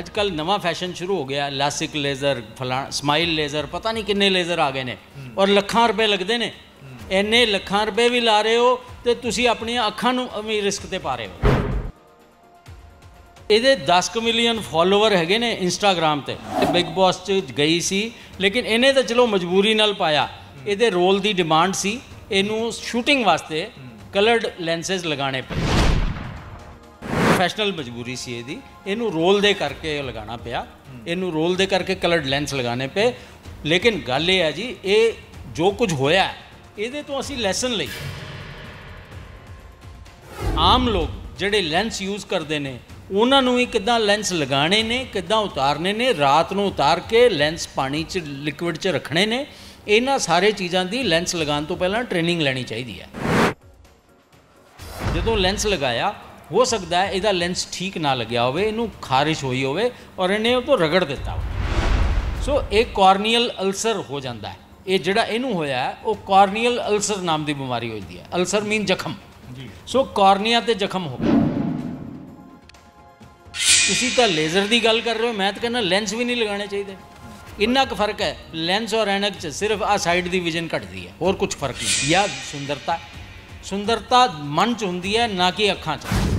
ਅੱਜ ਕੱਲ ਨਵਾਂ ਫੈਸ਼ਨ ਸ਼ੁਰੂ ਹੋ ਗਿਆ ਲਾਸਿਕ ਲੇਜ਼ਰ ਫਲਾਣ ਸਮਾਈਲ ਲੇਜ਼ਰ ਪਤਾ ਨਹੀਂ ਕਿੰਨੇ ਲੇਜ਼ਰ ਆ ਗਏ ਨੇ ਔਰ ਲੱਖਾਂ ਰੁਪਏ ਲੱਗਦੇ ਨੇ ਇੰਨੇ ਲੱਖਾਂ ਰੁਪਏ ਵੀ ਲਾ ਰਹੇ ਹੋ ਤੇ ਤੁਸੀਂ ਆਪਣੀਆਂ ਅੱਖਾਂ ਨੂੰ ਵੀ ਰਿਸਕ ਤੇ ਪਾ ਰਹੇ ਹੋ ਇਹਦੇ 10 ਮਿਲੀਅਨ ਫਾਲੋਅਰ ਹੈਗੇ ਨੇ ਇੰਸਟਾਗ੍ਰam ਤੇ ਬਿਗ ਬਾਸ ਚ ਗਈ ਸੀ ਲੇਕਿਨ ਇਹਨੇ ਤਾਂ ਚਲੋ ਮਜਬੂਰੀ ਨਾਲ ਪਾਇਆ ਇਹਦੇ ਰੋਲ ਦੀ ਡਿਮਾਂਡ ਸੀ ਇਹਨੂੰ ਸ਼ੂਟਿੰਗ ਵਾਸਤੇ ਕਲਰਡ ਲੈਂਸਸ ਲਗਾਣੇ ਪਏ ਪ੍ਰੋਫੈਸ਼ਨਲ ਮਜਬੂਰੀ ਸੀ ਇਹਦੀ ਇਹਨੂੰ ਰੋਲ ਦੇ ਕਰਕੇ ਲਗਾਉਣਾ ਪਿਆ ਇਹਨੂੰ ਰੋਲ ਦੇ ਕਰਕੇ ਕਲਰਡ ਲੈਂਸ ਲਗਾਣੇ ਪਏ ਲੇਕਿਨ ਗੱਲ ਇਹ ਹੈ ਜੀ ਇਹ ਜੋ ਕੁਝ ਹੋਇਆ ਇਹਦੇ ਤੋਂ ਅਸੀਂ ਲੈਸਨ ਲਈ ਆਮ ਲੋਕ ਜਿਹੜੇ ਲੈਂਸ ਯੂਜ਼ ਕਰਦੇ ਨੇ ਉਹਨਾਂ ਨੂੰ ਹੀ ਕਿਦਾਂ ਲੈਂਸ ਲਗਾਣੇ ਨੇ ਕਿਦਾਂ ਉਤਾਰਨੇ ਨੇ ਰਾਤ ਨੂੰ ਉਤਾਰ ਕੇ ਲੈਂਸ ਪਾਣੀ 'ਚ ਲਿਕੁਇਡ 'ਚ ਰੱਖਣੇ ਨੇ ਇਹਨਾਂ ਸਾਰੇ ਚੀਜ਼ਾਂ ਦੀ ਲੈਂਸ ਲਗਾਉਣ ਤੋਂ ਪਹਿਲਾਂ ਟ੍ਰੇਨਿੰਗ ਲੈਣੀ ਚਾਹੀਦੀ ਹੈ ਜਦੋਂ ਲੈਂਸ ਲਗਾਇਆ ਹੋ ਸਕਦਾ ਹੈ ਇਹਦਾ ਲੈਂਸ ਠੀਕ ਨਾ ਲੱਗਿਆ ਹੋਵੇ ਇਹਨੂੰ ਖਾਰਿਸ਼ ਹੋਈ ਹੋਵੇ ਔਰ ਇਹਨੇ ਉਹ ਤੋਂ ਰਗੜ ਦਿੱਤਾ ਹੋਵੇ ਸੋ ਇਹ ਕਾਰਨੀਅਲ ਅਲਸਰ ਹੋ ਜਾਂਦਾ ਹੈ ਇਹ ਜਿਹੜਾ ਇਹਨੂੰ ਹੋਇਆ ਉਹ ਕਾਰਨੀਅਲ ਅਲਸਰ ਨਾਮ ਦੀ ਬਿਮਾਰੀ ਹੋ ਜਾਂਦੀ ਹੈ ਅਲਸਰ ਮੀਨ ਜ਼ਖਮ ਜੀ ਸੋ ਕਾਰਨੀਆ ਤੇ ਜ਼ਖਮ ਹੋ ਗਿਆ ਤੁਸੀਂ ਤਾਂ ਲੇਜ਼ਰ ਦੀ ਗੱਲ ਕਰ ਰਹੇ ਹੋ ਮੈਂ ਤਾਂ ਕਹਿੰਦਾ ਲੈਂਸ ਵੀ ਨਹੀਂ ਲਗਾਉਣੇ ਚਾਹੀਦੇ ਇੰਨਾ ਕੁ ਫਰਕ ਹੈ ਲੈਂਸ ਔਰ ਐਨਕ ਚ ਸਿਰਫ ਆ ਸਾਈਡ ਦੀ ਵਿਜ਼ਨ ਘਟਦੀ ਹੈ ਹੋਰ ਕੁਝ ਫਰਕ ਨਹੀਂ ਯਾ ਸੁੰਦਰਤਾ ਸੁੰਦਰਤਾ ਮਨ ਚ ਹੁੰਦੀ ਹੈ ਨਾ ਕਿ ਅੱਖਾਂ ਚ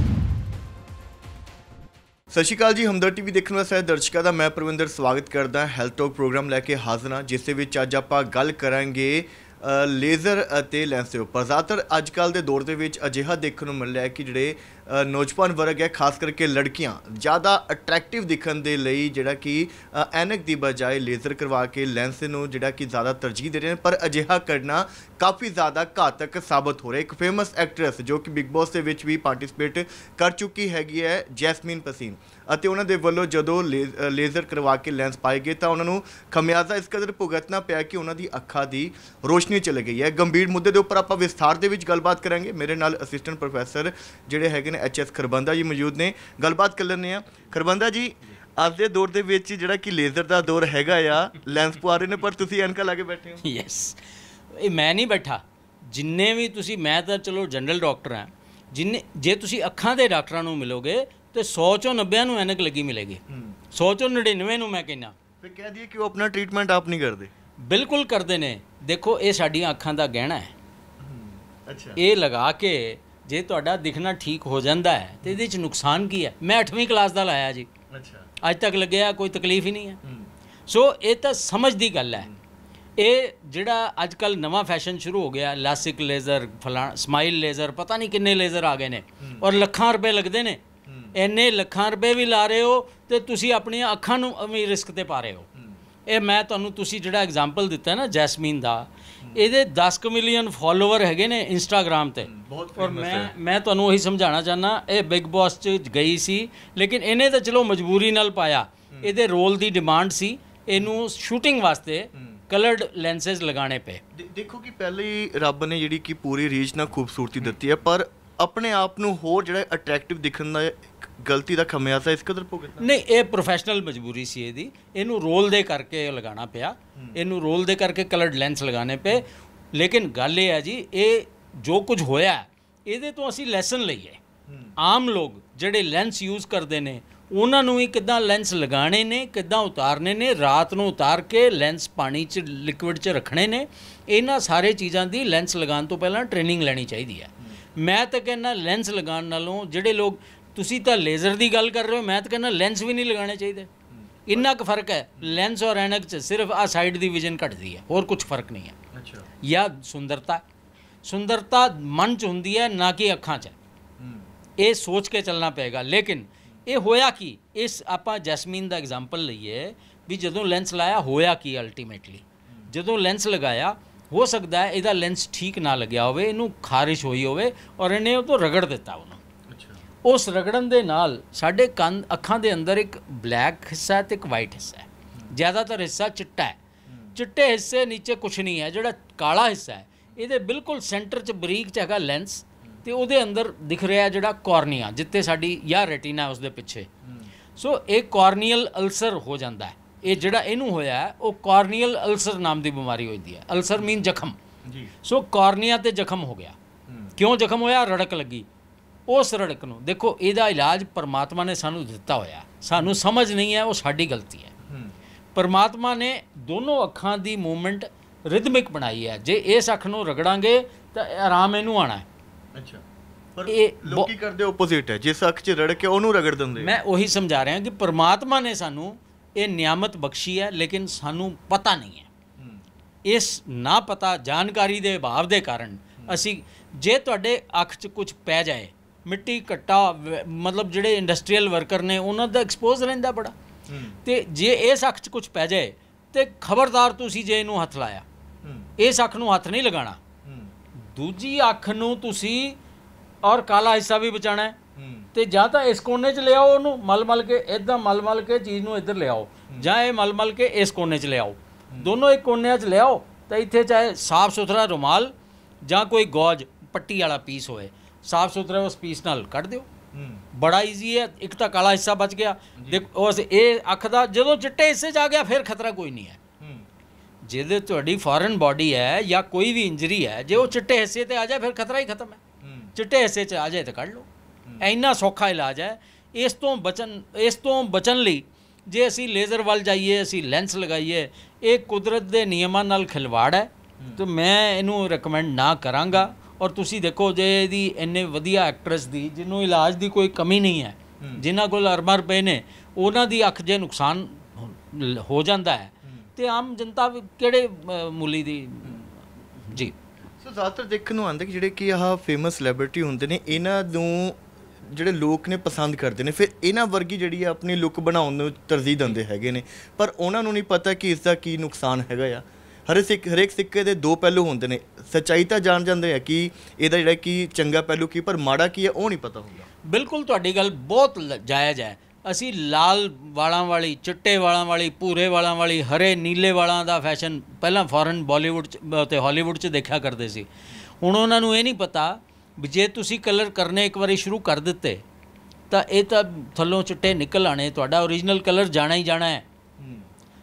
ਸਤਿ ਸ਼੍ਰੀ ਅਕਾਲ ਜੀ ਹਮਦਰ ਟੀਵੀ ਦੇਖਣ ਵਾਲੇ ਸਾਰੇ ਦਰਸ਼ਕਾਂ ਦਾ ਮੈਂ ਪ੍ਰਵਿੰਦਰ ਸਵਾਗਤ ਕਰਦਾ ਹੈਲਥ ਟਾਕ ਪ੍ਰੋਗਰਾਮ ਲੈ ਕੇ ਹਾਜ਼ਰ ਹਾਂ ਜਿਸ ਦੇ ਵਿੱਚ ਅੱਜ ਆਪਾਂ ਗੱਲ ਕਰਾਂਗੇ ਲੇਜ਼ਰ ਅਤੇ ਲੈਂਸ ਦੇ ਉੱਪਰ ਜ਼ਿਆਦਾਤਰ ਅੱਜ ਕੱਲ ਦੇ ਦੌਰ ਦੇ ਵਿੱਚ ਅਜਿਹਾ ਦੇਖਣ ਨੂੰ ਮਿਲ ਰਿਹਾ ਹੈ ਕਿ ਜਿਹੜੇ ਨੌਜਵਾਨ ਵਰਗ ਹੈ ਖਾਸ ਕਰਕੇ ਲੜਕੀਆਂ ਜ਼ਿਆਦਾ ਅਟਰੈਕਟਿਵ ਦਿਖਣ ਦੇ ਲਈ ਜਿਹੜਾ ਕਿ ਐਨਕ ਦੀ ਬਜਾਏ ਲੇਜ਼ਰ ਕਰਵਾ ਕੇ ਲੈਂਸ ਨੂੰ ਜਿਹੜਾ ਕਿ ਜ਼ਿਆਦਾ ਤਰਜੀਹ ਦੇ ਰਹੇ ਨੇ ਪਰ ਅਜਿਹਾ ਕਰਨਾ ਕਾਫੀ ਜ਼ਿਆਦਾ ਘਾਤਕ ਸਾਬਤ ਹੋ ਰਿਹਾ ਇੱਕ ਫੇਮਸ ਐਕਟਰੈਸ ਜੋ ਕਿ ਬਿਗ ਬੌਸ ਦੇ ਵਿੱਚ ਵੀ ਪਾਰਟਿਸਿਪੇਟ ਕਰ ਚੁੱਕੀ ਹੈਗੀ ਹੈ ਜੈਸਮੀਨ ਪਸੀਨ ਅਤੇ ਉਹਨਾਂ ਦੇ ਵੱਲੋਂ ਜਦੋਂ ਲੇਜ਼ਰ ਕਰਵਾ ਕੇ ਲੈਂਸ ਪਾਏ ਗਏ ਤਾਂ ਉਹਨਾਂ ਨੂੰ ਖਮਿਆਜ਼ਾ ਇਸ ਕਦਰ ਭੁਗਤਣਾ ਪਿਆ ਕਿ ਉਹਨਾਂ ਦੀ ਅੱਖਾਂ ਦੀ ਰੋਸ਼ਨੀ ਰੋਸ਼ਨੀ ਚਲੇ ਗਈ ਹੈ ਗੰਭੀਰ ਮੁੱਦੇ ਦੇ ਉੱਪਰ ਆਪਾਂ ਵਿਸਥਾਰ ਦੇ ਵਿੱਚ ਗੱਲਬਾਤ ਕਰਾਂਗੇ ਮੇਰੇ ਨਾਲ ਅਸਿਸਟੈਂਟ ਪ੍ਰੋਫੈਸਰ ਜਿਹੜੇ ਹੈਗੇ ਨੇ ਐਚ ਐਸ ਖਰਬੰਦਾ ਜੀ ਮੌਜੂਦ ਨੇ ਗੱਲਬਾਤ ਕਰ ਲੈਣੇ ਆ ਖਰਬੰਦਾ ਜੀ ਅੱਜ ਦੇ ਦੌਰ ਦੇ ਵਿੱਚ ਜਿਹੜਾ ਕਿ ਲੇਜ਼ਰ ਦਾ ਦੌਰ ਹੈਗਾ ਆ ਲੈਂਸ ਪਵਾ ਰਹੇ ਨੇ ਪਰ ਤੁਸੀਂ ਐਨਕਾ ਲਾ ਕੇ ਬੈਠੇ ਹੋ ਯੈਸ ਇਹ ਮੈਂ ਨਹੀਂ ਬੈਠਾ ਜਿੰਨੇ ਵੀ ਤੁਸੀਂ ਮੈਂ ਤਾਂ ਚਲੋ ਜਨਰਲ ਡਾਕਟਰ ਆ ਜਿੰਨੇ ਜੇ ਤੁਸੀਂ ਅੱਖਾਂ ਦੇ ਡਾਕਟਰਾਂ ਨੂੰ ਮਿਲੋਗੇ ਤੇ 100 ਚੋਂ 90 ਨੂੰ ਐਨਕ ਲੱਗੀ ਮਿਲੇਗੀ 100 ਚੋਂ 99 ਨੂੰ ਮੈਂ ਕਹਿੰਦਾ ਫਿਰ ਕਹਿ ਦਈਏ ਕਿ ਉਹ ਆਪਣਾ ਟ੍ਰੀਟਮੈਂਟ ਆਪ ਨਹੀਂ ਕਰਦੇ ਬਿਲਕੁਲ ਕਰਦੇ ਨੇ ਦੇਖੋ ਇਹ ਸਾਡੀਆਂ ਅੱਖਾਂ ਦਾ ਗਹਿਣਾ ਹੈ ਅੱਛਾ ਇਹ ਲਗਾ ਕੇ ਜੇ ਤੁਹਾਡਾ ਦਿਖਣਾ ਠੀਕ ਹੋ ਜਾਂਦਾ ਹੈ ਤੇ ਇਹਦੇ ਵਿੱਚ ਨੁਕਸਾਨ ਕੀ ਹੈ ਮੈਂ 8ਵੀਂ ਕਲਾਸ ਦਾ ਲਾਇਆ ਜੀ ਅੱਛਾ ਅੱਜ ਤੱਕ ਲੱਗਿਆ ਕੋਈ ਤਕਲੀਫ ਹੀ ਨਹੀਂ ਹੈ ਸੋ ਇਹ ਤਾਂ ਸਮਝ ਦੀ ਗੱਲ ਹੈ ਇਹ ਜਿਹੜਾ ਅੱਜ ਕੱਲ ਨਵਾਂ ਫੈਸ਼ਨ ਸ਼ੁਰੂ ਹੋ ਗਿਆ ਲਾਸਿਕ ਲੇਜ਼ਰ ਫਲਾਣ ਸਮਾਈਲ ਲੇਜ਼ਰ ਪਤਾ ਨਹੀਂ ਕਿੰਨੇ ਲੇਜ਼ਰ ਆ ਗਏ ਨੇ ਔਰ ਲੱਖਾਂ ਰੁਪਏ ਲੱਗਦੇ ਨੇ ਇੰਨੇ ਲੱਖਾਂ ਰੁਪਏ ਵੀ ਲਾ ਰਹੇ ਹੋ ਤੇ ਤੁਸੀਂ ਆਪਣੀਆਂ ਅੱਖਾਂ ਨੂੰ ਵੀ ਰਿਸਕ ਤੇ ਪਾ ਰਹੇ ਹੋ ਇਹ ਮੈਂ ਤੁਹਾਨੂੰ ਤੁਸੀਂ ਜਿਹੜਾ ਐਗਜ਼ਾਮਪਲ ਦਿੱਤਾ ਨਾ ਜੈਸਮੀਨ ਦਾ ਇਹਦੇ 10 ਕ ਮਿਲੀਅਨ ਫਾਲੋਅਰ ਹੈਗੇ ਨੇ ਇੰਸਟਾਗ੍ਰam ਤੇ ਔਰ ਮੈਂ ਮੈਂ ਤੁਹਾਨੂੰ ਉਹੀ ਸਮਝਾਉਣਾ ਚਾਹਨਾ ਇਹ ਬਿਗ ਬਾਸ ਚ ਗਈ ਸੀ ਲੇਕਿਨ ਇਹਨੇ ਤਾਂ ਚਲੋ ਮਜਬੂਰੀ ਨਾਲ ਪਾਇਆ ਇਹਦੇ ਰੋਲ ਦੀ ਡਿਮਾਂਡ ਸੀ ਇਹਨੂੰ ਸ਼ੂਟਿੰਗ ਵਾਸਤੇ ਕਲਰਡ ਲੈਂਸਸ ਲਗਾਣੇ ਪਏ ਦੇਖੋ ਕਿ ਪਹਿਲੇ ਰੱਬ ਨੇ ਜਿਹੜੀ ਕਿ ਪੂਰੀ ਰੀਜ ਨਾਲ ਖੂਬਸੂਰਤੀ ਦਿੱਤੀ ਹੈ ਪਰ ਆਪਣੇ ਆਪ ਨੂੰ ਹੋਰ ਜਿਹੜਾ ਅਟਰੈਕਟਿਵ ਦਿਖਣ ਦਾ ਗਲਤੀ ਦਾ ਖਮਿਆਸਾ ਇਸ ਕਦਰ ਭੁਗਤਣਾ ਨਹੀਂ ਇਹ ਪ੍ਰੋਫੈਸ਼ਨਲ ਮਜਬੂਰੀ ਸੀ ਇਹਦੀ ਇਹਨੂੰ ਰੋਲ ਦੇ ਕਰਕੇ ਲਗਾਉਣਾ ਪਿਆ ਇਹਨੂੰ ਰੋਲ ਦੇ ਕਰਕੇ ਕਲਰਡ ਲੈਂਸ ਲਗਾਉਣੇ ਪਏ ਲੇਕਿਨ ਗੱਲ ਇਹ ਹੈ ਜੀ ਇਹ ਜੋ ਕੁਝ ਹੋਇਆ ਇਹਦੇ ਤੋਂ ਅਸੀਂ ਲੈਸਨ ਲਈਏ ਆਮ ਲੋਕ ਜਿਹੜੇ ਲੈਂਸ ਯੂਜ਼ ਕਰਦੇ ਨੇ ਉਹਨਾਂ ਨੂੰ ਹੀ ਕਿਦਾਂ ਲੈਂਸ ਲਗਾਣੇ ਨੇ ਕਿਦਾਂ ਉਤਾਰਨੇ ਨੇ ਰਾਤ ਨੂੰ ਉਤਾਰ ਕੇ ਲੈਂਸ ਪਾਣੀ 'ਚ ਲਿਕਵਿਡ 'ਚ ਰੱਖਣੇ ਨੇ ਇਹਨਾਂ ਸਾਰੇ ਚੀਜ਼ਾਂ ਦੀ ਲੈਂਸ ਲਗਾਉਣ ਤੋਂ ਪਹਿਲਾਂ ਟ੍ਰੇਨਿੰਗ ਲੈਣੀ ਚਾਹੀਦੀ ਹੈ ਮੈਂ ਤਾਂ ਕਹਿੰਦਾ ਲੈਂਸ ਲਗਾਉਣ ਨਾਲੋਂ ਜਿਹੜੇ ਲੋਕ ਤੁਸੀਂ ਤਾਂ ਲੇਜ਼ਰ ਦੀ ਗੱਲ ਕਰ ਰਹੇ ਹੋ ਮੈਂ ਤਾਂ ਕਹਿੰਦਾ ਲੈਂਸ ਵੀ ਨਹੀਂ ਲਗਾਣੇ ਚਾਹੀਦੇ ਇੰਨਾ ਕੁ ਫਰਕ ਹੈ ਲੈਂਸ ਔਰ ਐਨਕ 'ਚ ਸਿਰਫ ਆ ਸਾਈਡ ਦੀ ਵਿਜ਼ਨ ਘਟਦੀ ਹੈ ਹੋਰ ਕੁਝ ਫਰਕ ਨਹੀਂ ਹੈ ਅੱਛਾ ਜਾਂ ਸੁੰਦਰਤਾ ਸੁੰਦਰਤਾ ਮਨ 'ਚ ਹੁੰਦੀ ਹੈ ਨਾ ਕਿ ਅੱਖਾਂ 'ਚ ਇਹ ਸੋਚ ਕੇ ਚੱਲਣਾ ਪਏਗਾ ਲੇਕਿਨ ਇਹ ਹੋਇਆ ਕੀ ਇਸ ਆਪਾਂ ਜੈਸਮੀਨ ਦਾ ਐਗਜ਼ਾਮਪਲ ਲਈਏ ਵੀ ਜਦੋਂ ਲੈਂਸ ਲਾਇਆ ਹੋਇਆ ਕੀ ਅਲਟੀਮੇਟਲੀ ਜਦੋਂ ਲੈਂਸ ਲਗਾਇਆ ਹੋ ਸਕਦਾ ਹੈ ਇਹਦਾ ਲੈਂਸ ਠੀਕ ਨਾ ਲੱਗਿਆ ਹੋਵੇ ਇਹਨੂੰ ਖਾਰਿਸ਼ ਹੋਈ ਹੋਵੇ ਔਰ ਇਹਨੇ ਉਹ ਤੋਂ ਰਗੜ ਦਿੱਤਾ ਉਹਨੂੰ ਉਸ ਰਗੜਨ ਦੇ ਨਾਲ ਸਾਡੇ ਕੰਨ ਅੱਖਾਂ ਦੇ ਅੰਦਰ ਇੱਕ ਬਲੈਕ ਹਿੱਸਾ ਤੇ ਇੱਕ ਵਾਈਟ ਹਿੱਸਾ ਹੈ ਜ਼ਿਆਦਾਤਰ ਹਿੱਸਾ ਚਿੱਟਾ ਹੈ ਚਿੱਟੇ ਹਿੱਸੇ ਨੀਚੇ ਕੁਝ ਨਹੀਂ ਹੈ ਜਿਹੜਾ ਕਾਲਾ ਹਿੱਸਾ ਹੈ ਇਹਦੇ ਬਿਲਕੁਲ ਸੈਂਟਰ 'ਚ ਬਰੀਕ ਚ ਹੈਗਾ ਲੈਂਸ ਤੇ ਉਹਦੇ ਅੰਦਰ ਦਿਖ ਰਿਹਾ ਜਿਹੜਾ ਕੋਰਨੀਆ ਜਿੱਤੇ ਸਾਡੀ ਜਾਂ ਰੈਟੀਨਾ ਉਸ ਦੇ ਪਿੱਛੇ ਸੋ ਇਹ ਕੋਰਨੀਅਲ ਅਲਸਰ ਹੋ ਜਾਂਦਾ ਹੈ ਇਹ ਜਿਹੜਾ ਇਹਨੂੰ ਹੋਇਆ ਉਹ ਕੋਰਨੀਅਲ ਅਲਸਰ ਨਾਮ ਦੀ ਬਿਮਾਰੀ ਹੋਈਦੀ ਹੈ ਅਲਸਰ ਮੀਨ ਜ਼ਖਮ ਜੀ ਸੋ ਕੋਰਨੀਆ ਤੇ ਜ਼ਖਮ ਹੋ ਗਿਆ ਕਿਉਂ ਜ਼ਖਮ ਹੋਇਆ ਰੜਕ ਲੱਗੀ ਉਸ ਰੜਕ ਨੂੰ ਦੇਖੋ ਇਹਦਾ ਇਲਾਜ ਪਰਮਾਤਮਾ ਨੇ ਸਾਨੂੰ ਦਿੱਤਾ ਹੋਇਆ ਸਾਨੂੰ ਸਮਝ ਨਹੀਂ ਹੈ ਉਹ ਸਾਡੀ ਗਲਤੀ ਹੈ ਪਰਮਾਤਮਾ ਨੇ ਦੋਨੋਂ ਅੱਖਾਂ ਦੀ ਮੂਵਮੈਂਟ ਰਿਦਮਿਕ ਬਣਾਈ ਹੈ ਜੇ ਇਸ ਅੱਖ ਨੂੰ ਰਗੜਾਂਗੇ ਤਾਂ ਆਰਾਮ ਇਹਨੂੰ ਆਣਾ ਹੈ ਅੱਛਾ ਪਰ ਲੋਕੀ ਕਰਦੇ ਆਪੋਜ਼ਿਟ ਹੈ ਜਿਸ ਅੱਖ 'ਚ ਰੜ ਕੇ ਉਹਨੂੰ ਰਗੜ ਦਿੰਦੇ ਮੈਂ ਉਹੀ ਸਮਝਾ ਰਿਹਾ ਕਿ ਪਰਮਾਤਮਾ ਨੇ ਸਾਨੂੰ ਇਹ ਨਿਆਮਤ ਬਖਸ਼ੀ ਹੈ ਲੇਕਿਨ ਸਾਨੂੰ ਪਤਾ ਨਹੀਂ ਹੈ ਇਸ ਨਾ ਪਤਾ ਜਾਣਕਾਰੀ ਦੇ ਅਭਾਵ ਦੇ ਕਾਰਨ ਅਸੀਂ ਜੇ ਤੁਹਾਡੇ ਅੱਖ 'ਚ ਕੁਝ ਪੈ ਜਾਏ ਮਿੱਟੀ ਘੱਟਾ ਮਤਲਬ ਜਿਹੜੇ ਇੰਡਸਟਰੀਅਲ ਵਰਕਰ ਨੇ ਉਹਨਾਂ ਦਾ ਐਕਸਪੋਜ਼ ਰਹਿੰਦਾ ਬੜਾ ਤੇ ਜੇ ਇਹ ਸਖ 'ਚ ਕੁਝ ਪੈ ਜਾਏ ਤੇ ਖਬਰਦਾਰ ਤੁਸੀਂ ਜੇ ਇਹਨੂੰ ਹੱਥ ਲਾਇਆ ਇਹ ਸਖ ਨੂੰ ਹੱਥ ਨਹੀਂ ਲਗਾਣਾ ਦੂਜੀ ਅੱਖ ਨੂੰ ਤੁਸੀਂ ਔਰ ਕਾਲਾ ਹਿੱਸਾ ਵੀ ਬਚਾਣਾ ਤੇ ਜਾਂ ਤਾਂ ਇਸ ਕੋਨੇ 'ਚ ਲਿਆਓ ਉਹਨੂੰ ਮਲ-ਮਲ ਕੇ ਇਦਾਂ ਮਲ-ਮਲ ਕੇ ਚੀਜ਼ ਨੂੰ ਇੱਧਰ ਲਿਆਓ ਜਾਂ ਇਹ ਮਲ-ਮਲ ਕੇ ਇਸ ਕੋਨੇ 'ਚ ਲਿਆਓ ਦੋਨੋਂ ਇੱਕ ਕੋਨੇ 'ਚ ਲਿਆਓ ਤਾਂ ਇੱਥੇ ਚਾਹੇ ਸਾਫ਼ ਸੁਥਰਾ ਰੁਮਾਲ ਜਾਂ ਕੋਈ ਗੋਜ ਪੱਟੀ ਵਾਲਾ ਪੀਸ ਹੋਏ ਸਾਫ ਸੁਥਰਾ ਉਸ ਪੀਸ ਨਾਲ ਕੱਢ ਦਿਓ ਬੜਾ ਈਜ਼ੀ ਹੈ ਇੱਕ ਤਾਂ ਕਾਲਾ ਹਿੱਸਾ ਬਚ ਗਿਆ ਦੇਖੋ ਇਹ ਅੱਖ ਦਾ ਜਦੋਂ ਚਿੱਟੇ ਹਿੱਸੇ 'ਚ ਆ ਗਿਆ ਫਿਰ ਖਤਰਾ ਕੋਈ ਨਹੀਂ ਹੈ ਜਿਹਦੇ ਤੁਹਾਡੀ ਫੋਰਨ ਬਾਡੀ ਹੈ ਜਾਂ ਕੋਈ ਵੀ ਇੰਜਰੀ ਹੈ ਜੇ ਉਹ ਚਿੱਟੇ ਹਿੱਸੇ ਤੇ ਆ ਜਾਏ ਫਿਰ ਖਤਰਾ ਹੀ ਖਤਮ ਹੈ ਚਿੱਟੇ ਹਿੱਸੇ 'ਚ ਆ ਜਾਏ ਤਾਂ ਕੱਢ ਲਓ ਐਨਾ ਸੌਖਾ ਇਲਾਜ ਹੈ ਇਸ ਤੋਂ ਬਚਨ ਇਸ ਤੋਂ ਬਚਨ ਲਈ ਜੇ ਅਸੀਂ ਲੇਜ਼ਰ ਵੱਲ ਜਾਈਏ ਅਸੀਂ ਲੈਂਸ ਲਗਾਈਏ ਇਹ ਕੁਦਰਤ ਦੇ ਨਿਯਮਾਂ ਨਾਲ ਖਿਲਵਾੜ ਹੈ ਤੇ ਮੈਂ ਇਹਨੂੰ ਰეკਮੈਂਡ ਨਾ ਕਰਾਂਗਾ ਔਰ ਤੁਸੀਂ ਦੇਖੋ ਜੇ ਦੀ ਇੰਨੇ ਵਧੀਆ ਐਕਟਰਸ ਦੀ ਜਿਹਨੂੰ ਇਲਾਜ ਦੀ ਕੋਈ ਕਮੀ ਨਹੀਂ ਹੈ ਜਿਨ੍ਹਾਂ ਕੋਲ ਅਰਬਾਂ ਪਏ ਨੇ ਉਹਨਾਂ ਦੀ ਅੱਖ ਜੇ ਨੁਕਸਾਨ ਹੋ ਜਾਂਦਾ ਹੈ ਤੇ ਆਮ ਜਨਤਾ ਕਿਹੜੇ ਮੂਲੀ ਦੀ ਜੀ ਸੋ ਜ਼ਿਆਦਾਤਰ ਦੇਖਣ ਨੂੰ ਆਉਂਦਾ ਕਿ ਜਿਹੜੇ ਕੀ ਆਹ ਫੇਮਸ ਸੈਲਿਬ੍ਰਿਟੀ ਹੁੰਦੇ ਨੇ ਇਹਨਾਂ ਨੂੰ ਜਿਹੜੇ ਲੋਕ ਨੇ ਪਸੰਦ ਕਰਦੇ ਨੇ ਫਿਰ ਇਹਨਾਂ ਵਰਗੀ ਜਿਹੜੀ ਆ ਆਪਣੀ ਲੁੱਕ ਬਣਾਉਣ ਨੂੰ ਤਰਜੀਹ ਦਿੰਦੇ ਹੈਗੇ ਨੇ ਪਰ ਉਹਨਾਂ ਨੂੰ ਨਹੀਂ ਪਤਾ ਕਿ ਇਸ ਦਾ ਕੀ ਨੁਕਸਾਨ ਹੈਗਾ ਆ ਹਰ ਸਿੱਕ ਹਰੇਕ ਸਿੱਕੇ ਦੇ ਦੋ ਪਹਿਲੂ ਹੁੰਦੇ ਨੇ ਸੱਚਾਈ ਤਾਂ ਜਾਣ ਜਾਂਦੇ ਆ ਕਿ ਇਹਦਾ ਜਿਹੜਾ ਕਿ ਚੰਗਾ ਪਹਿਲੂ ਕੀ ਪਰ ਮਾੜਾ ਕੀ ਹੈ ਉਹ ਨਹੀਂ ਪਤਾ ਹੁੰਦਾ ਬਿਲਕੁਲ ਤੁਹਾਡੀ ਗੱਲ ਬਹੁਤ ਜਾਇਜ਼ ਹੈ ਅਸੀਂ ਲਾਲ ਵਾਲਾਂ ਵਾਲੀ ਚਿੱਟੇ ਵਾਲਾਂ ਵਾਲੀ ਭੂਰੇ ਵਾਲਾਂ ਵਾਲੀ ਹਰੇ ਨੀਲੇ ਵਾਲਾਂ ਦਾ ਫੈਸ਼ਨ ਪਹਿਲਾਂ ਫੋਰਨ ਬਾਲੀਵੁੱਡ ਤੇ ਹਾਲੀਵੁੱਡ 'ਚ ਦੇਖਿਆ ਕਰਦੇ ਸੀ ਹੁਣ ਉਹਨਾਂ ਨੂੰ ਇਹ ਨਹੀਂ ਪਤਾ ਵੀ ਜੇ ਤੁਸੀਂ ਕਲਰ ਕਰਨੇ ਇੱਕ ਵਾਰੀ ਸ਼ੁਰੂ ਕਰ ਦਿੱਤੇ ਤਾਂ ਇਹ ਤਾਂ ਥੱਲੋਂ ਚਿੱਟੇ ਨਿਕਲ ਆਣੇ ਤੁਹਾਡਾ origignal ਕਲਰ ਜਾਣਾ ਹੀ ਜਾਣਾ ਹੈ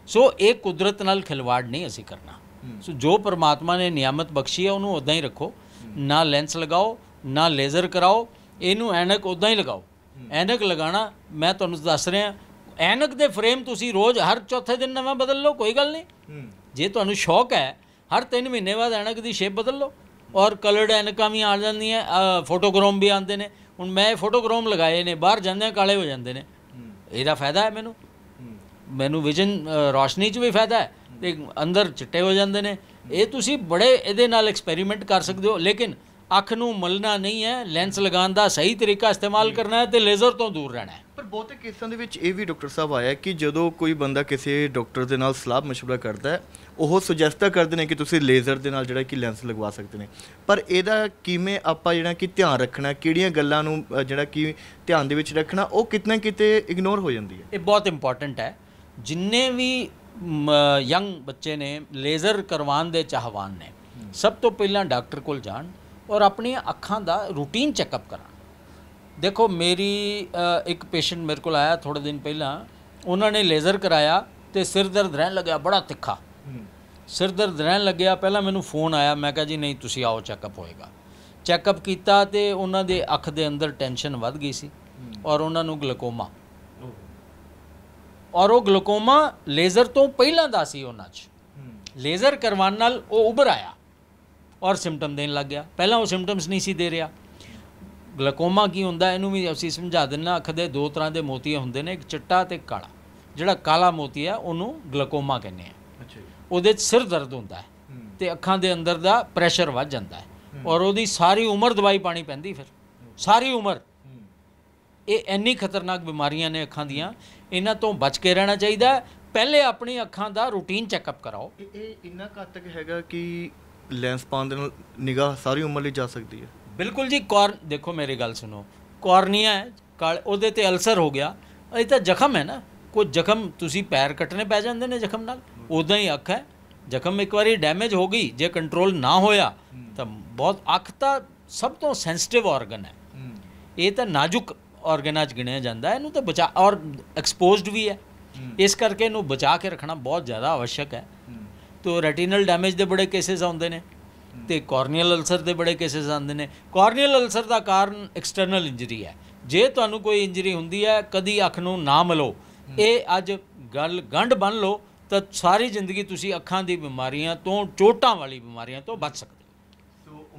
ਸੋ ਇਹ ਕੁਦਰਤ ਨਾਲ ਖਿਲਵਾੜ ਨਹੀਂ ਅਸੀਂ ਕਰਨਾ ਸੋ ਜੋ ਪਰਮਾਤਮਾ ਨੇ ਨਿਯਮਤ ਬਖਸ਼ੀ ਹੈ ਉਹਨੂੰ ਉਦਾਂ ਹੀ ਰੱਖੋ ਨਾ ਲੈਂਸ ਲਗਾਓ ਨਾ ਲੇਜ਼ਰ ਕਰਾਓ ਇਹਨੂੰ ਐਨਕ ਉਦਾਂ ਹੀ ਲਗਾਓ ਐਨਕ ਲਗਾਣਾ ਮੈਂ ਤੁਹਾਨੂੰ ਦੱਸ ਰਿਹਾ ਐਨਕ ਦੇ ਫਰੇਮ ਤੁਸੀਂ ਰੋਜ਼ ਹਰ ਚੌਥੇ ਦਿਨ ਨਵਾਂ ਬਦਲ ਲਓ ਕੋਈ ਗੱਲ ਨਹੀਂ ਜੇ ਤੁਹਾਨੂੰ ਸ਼ੌਕ ਹੈ ਹਰ 3 ਮਹੀਨੇ ਬਾਅਦ ਐਨਕ ਦੀ ਸ਼ੇਪ ਬਦਲ ਲਓ ਔਰ ਕਲਰਡ ਐਨਕਾਂ ਵੀ ਆ ਜਾਂਦੀਆਂ ਫੋਟੋਗ੍ਰਾਮ ਵੀ ਆਉਂਦੇ ਨੇ ਹੁਣ ਮੈਂ ਫੋਟੋਗ੍ਰਾਮ ਲਗਾਏ ਨੇ ਬਾਹਰ ਜਾਂਦੇ ਕਾਲੇ ਹੋ ਜਾਂਦੇ ਨੇ ਇਹਦਾ ਫਾਇਦਾ ਹੈ ਮੈਨੂੰ ਮੈਨੂੰ ਵਿਜ਼ਨ ਰੋਸ਼ਨੀ 'ਚ ਵੀ ਫਾਇਦਾ ਹੈ ਤੇ ਅੰਦਰ ਚਿੱਟੇ ਹੋ ਜਾਂਦੇ ਨੇ ਇਹ ਤੁਸੀਂ ਬੜੇ ਇਹਦੇ ਨਾਲ ਐਕਸਪੈਰੀਮੈਂਟ ਕਰ ਸਕਦੇ ਹੋ ਲੇਕਿਨ ਅੱਖ ਨੂੰ ਮਲਣਾ ਨਹੀਂ ਹੈ ਲੈਂਸ ਲਗਾਉਣ ਦਾ ਸਹੀ ਤਰੀਕਾ ਇਸਤੇਮਾਲ ਕਰਨਾ ਹੈ ਤੇ ਲੇਜ਼ਰ ਤੋਂ ਦੂਰ ਰਹਿਣਾ ਹੈ ਪਰ ਬਹੁਤੇ ਕੇਸਾਂ ਦੇ ਵਿੱਚ ਇਹ ਵੀ ਡਾਕਟਰ ਸਾਹਿਬ ਆਇਆ ਕਿ ਜਦੋਂ ਕੋਈ ਬੰਦਾ ਕਿਸੇ ਡਾਕਟਰ ਦੇ ਨਾਲ ਸਲਾਹ مشورہ ਕਰਦਾ ਹੈ ਉਹ ਸੁਜੈਸਟ ਕਰਦੇ ਨੇ ਕਿ ਤੁਸੀਂ ਲੇਜ਼ਰ ਦੇ ਨਾਲ ਜਿਹੜਾ ਕਿ ਲੈਂਸ ਲਗਵਾ ਸਕਦੇ ਨੇ ਪਰ ਇਹਦਾ ਕਿਵੇਂ ਆਪਾਂ ਜਿਹੜਾ ਕਿ ਧਿਆਨ ਰੱਖਣਾ ਕਿਹੜੀਆਂ ਗੱਲਾਂ ਨੂੰ ਜਿਹੜਾ ਕਿ ਧਿਆਨ ਦੇ ਵਿੱਚ ਰੱਖਣਾ ਉਹ ਕਿਤਨੇ ਕਿਤੇ ਇਗਨੋਰ ਹੋ ਜਾਂਦੀ ਹੈ ਇਹ ਬਹੁਤ ਇੰਪੋਰਟੈਂਟ ਹੈ ਜਿੰਨੇ ਵੀ ਯੰਗ ਬੱਚੇ ਨੇ ਲੇਜ਼ਰ ਕਰਵਾਉਣ ਦੇ ਚਾਹਵਾਨ ਨੇ ਸਭ ਤੋਂ ਪਹਿਲਾਂ ਡਾਕਟਰ ਕੋਲ ਜਾਣ ਔਰ ਆਪਣੀਆਂ ਅੱਖਾਂ ਦਾ ਰੂਟੀਨ ਚੈੱਕਅਪ ਕਰਾਂ ਦੇਖੋ ਮੇਰੀ ਇੱਕ ਪੇਸ਼ੈਂਟ ਮੇਰੇ ਕੋਲ ਆਇਆ ਥੋੜੇ ਦਿਨ ਪਹਿਲਾਂ ਉਹਨਾਂ ਨੇ ਲੇਜ਼ਰ ਕਰਾਇਆ ਤੇ ਸਿਰ ਦਰਦ ਰਹਿਣ ਲੱਗਿਆ ਬੜਾ ਤਿੱਖਾ ਸਿਰ ਦਰਦ ਰਹਿਣ ਲੱਗਿਆ ਪਹਿਲਾਂ ਮੈਨੂੰ ਫੋਨ ਆਇਆ ਮੈਂ ਕਿਹਾ ਜੀ ਨਹੀਂ ਤੁਸੀਂ ਆਓ ਚੈੱਕਅਪ ਹੋਏਗਾ ਚੈੱਕਅਪ ਕੀਤਾ ਤੇ ਉਹਨਾਂ ਦੇ ਅੱਖ ਦੇ ਅੰਦਰ ਟੈਨਸ਼ਨ ਵੱਧ ਗਈ ਸੀ ਔਰ ਉਹਨਾਂ ਨੂੰ ਗਲਕੋਮਾ ਔਰ ਉਹ ਗਲੂਕੋਮਾ ਲੇਜ਼ਰ ਤੋਂ ਪਹਿਲਾਂ ਦਾ ਸੀ ਉਹਨਾਂ 'ਚ ਲੇਜ਼ਰ ਕਰਵਾਉਣ ਨਾਲ ਉਹ ਉੱਭਰ ਆਇਆ ਔਰ ਸਿੰਪਟਮ ਦੇਣ ਲੱਗ ਗਿਆ ਪਹਿਲਾਂ ਉਹ ਸਿੰਪਟਮਸ ਨਹੀਂ ਸੀ ਦੇ ਰਿਹਾ ਗਲੂਕੋਮਾ ਕੀ ਹੁੰਦਾ ਇਹਨੂੰ ਵੀ ਅਸੀਂ ਸਮਝਾ ਦਿੰਨਾ ਅੱਖ ਦੇ ਦੋ ਤਰ੍ਹਾਂ ਦੇ ਮੋਤੀ ਹੁੰਦੇ ਨੇ ਇੱਕ ਚਿੱਟਾ ਤੇ ਕਾਲਾ ਜਿਹੜਾ ਕਾਲਾ ਮੋਤੀ ਹੈ ਉਹਨੂੰ ਗਲੂਕੋਮਾ ਕਹਿੰਦੇ ਆ ਉਹਦੇ 'ਚ ਸਿਰ ਦਰਦ ਹੁੰਦਾ ਹੈ ਤੇ ਅੱਖਾਂ ਦੇ ਅੰਦਰ ਦਾ ਪ੍ਰੈਸ਼ਰ ਵੱਧ ਜਾਂਦਾ ਹੈ ਔਰ ਉਹਦੀ ਸਾਰੀ ਉਮਰ ਦਵਾਈ ਪਾਣੀ ਪੈਂਦੀ ਫਿਰ ਸਾਰੀ ਉਮਰ ਇਹ ਇੰਨੀ ਖਤਰਨਾਕ ਬਿਮਾਰੀਆਂ ਨੇ ਅੱਖਾਂ ਦੀਆਂ ਇਹਨਾਂ ਤੋਂ ਬਚ ਕੇ ਰਹਿਣਾ ਚਾਹੀਦਾ ਪਹਿਲੇ ਆਪਣੀ ਅੱਖਾਂ ਦਾ ਰੂਟੀਨ ਚੈੱਕਅਪ ਕਰਾਓ ਇਹ ਇੰਨਾ ਘਾਤਕ ਹੈਗਾ ਕਿ ਲੈਂਸ ਪਾਉਣ ਦੇ ਨਾਲ ਨਿਗਾਹ ਸਾਰੀ ਉਮਰ ਲਈ ਜਾ ਸਕਦੀ ਹੈ ਬਿਲਕੁਲ ਜੀ ਕੋਰ ਦੇਖੋ ਮੇਰੀ ਗੱਲ ਸੁਣੋ ਕੋਰਨੀਆ ਕਾਲ ਉਹਦੇ ਤੇ ਅਲਸਰ ਹੋ ਗਿਆ ਇਹ ਤਾਂ ਜ਼ਖਮ ਹੈ ਨਾ ਕੋਈ ਜ਼ਖਮ ਤੁਸੀਂ ਪੈਰ ਕੱਟਨੇ ਪੈ ਜਾਂਦੇ ਨੇ ਜ਼ਖਮ ਨਾਲ ਉਦਾਂ ਹੀ ਅੱਖ ਹੈ ਜ਼ਖਮ ਇੱਕ ਵਾਰੀ ਡੈਮੇਜ ਹੋ ਗਈ ਜੇ ਕੰਟਰੋਲ ਨਾ ਹੋਇਆ ਤਾਂ ਬਹੁਤ ਅੱਖ ਤਾਂ ਸਭ ਤੋਂ ਸੈਂਸਿਟਿਵ ਆਰਗਨ ਹੈ ਇਹ ਤਾਂ ਨਾਜ਼ੁਕ ਆਰਗਨਾਈਜ਼ ਗਿਣਿਆ ਜਾਂਦਾ ਇਹਨੂੰ ਤਾਂ ਬਚਾ ਔਰ ਐਕਸਪੋਜ਼ਡ ਵੀ ਹੈ ਇਸ ਕਰਕੇ ਇਹਨੂੰ ਬਚਾ ਕੇ ਰੱਖਣਾ ਬਹੁਤ ਜ਼ਿਆਦਾ ਆਵਸ਼ਕ ਹੈ ਤੋ ਰੈਟੀਨਲ ਡੈਮੇਜ ਦੇ ਬੜੇ ਕੇਸਸ ਆਉਂਦੇ ਨੇ ਤੇ ਕੋਰਨੀਅਲ ਅਲਸਰ ਦੇ ਬੜੇ ਕੇਸਸ ਆਉਂਦੇ ਨੇ ਕੋਰਨੀਅਲ ਅਲਸਰ ਦਾ ਕਾਰਨ ਐਕਸਟਰਨਲ ਇੰਜਰੀ ਹੈ ਜੇ ਤੁਹਾਨੂੰ ਕੋਈ ਇੰਜਰੀ ਹੁੰਦੀ ਹੈ ਕਦੀ ਅੱਖ ਨੂੰ ਨਾ ਮਲੋ ਇਹ ਅੱਜ ਗੱਲ ਗੰਢ ਬਣ ਲਓ ਤਾਂ ਸਾਰੀ ਜ਼ਿੰਦਗੀ ਤੁਸੀਂ ਅੱਖਾਂ ਦੀ ਬਿਮਾਰੀਆਂ ਤੋਂ ਚੋਟਾਂ ਵਾਲੀ ਬਿਮਾਰੀਆਂ ਤੋਂ ਬਚ ਸਕਦੇ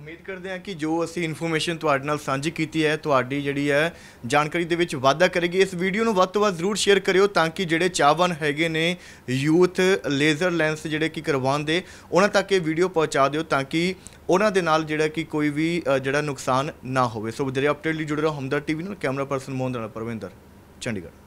ਉਮੀਦ ਕਰਦੇ ਹਾਂ ਕਿ ਜੋ ਅਸੀਂ ਇਨਫੋਰਮੇਸ਼ਨ ਤੁਹਾਡੇ ਨਾਲ ਸਾਂਝੀ ਕੀਤੀ ਹੈ ਤੁਹਾਡੀ ਜਿਹੜੀ ਹੈ ਜਾਣਕਾਰੀ ਦੇ ਵਿੱਚ ਵਾਧਾ ਕਰੇਗੀ ਇਸ ਵੀਡੀਓ ਨੂੰ ਵੱਧ ਤੋਂ ਵੱਧ ਜ਼ਰੂਰ ਸ਼ੇਅਰ ਕਰਿਓ ਤਾਂ ਕਿ ਜਿਹੜੇ ਚਾਹਵਾਨ ਹੈਗੇ ਨੇ ਯੂਥ ਲੇਜ਼ਰ ਲੈਂਸ ਜਿਹੜੇ ਕਿ ਕਰਵਾਉਣ ਦੇ ਉਹਨਾਂ ਤੱਕ ਇਹ ਵੀਡੀਓ ਪਹੁੰਚਾ ਦਿਓ ਤਾਂ ਕਿ ਉਹਨਾਂ ਦੇ ਨਾਲ ਜਿਹੜਾ ਕਿ ਕੋਈ ਵੀ ਜਿਹੜਾ ਨੁਕਸਾਨ ਨਾ ਹੋਵੇ ਸੋ ਵਧੇਰੇ ਅਪਡੇਟ ਲਈ ਜੁੜੇ ਰਹੋ ਹਮਦਰ ਟੀਵੀ ਨਾਲ ਕੈਮਰਾ ਪਰਸਨ ਮੋਹਨ ਦਾ ਪਰਵਿੰਦਰ ਚੰਡੀਗੜ੍ਹ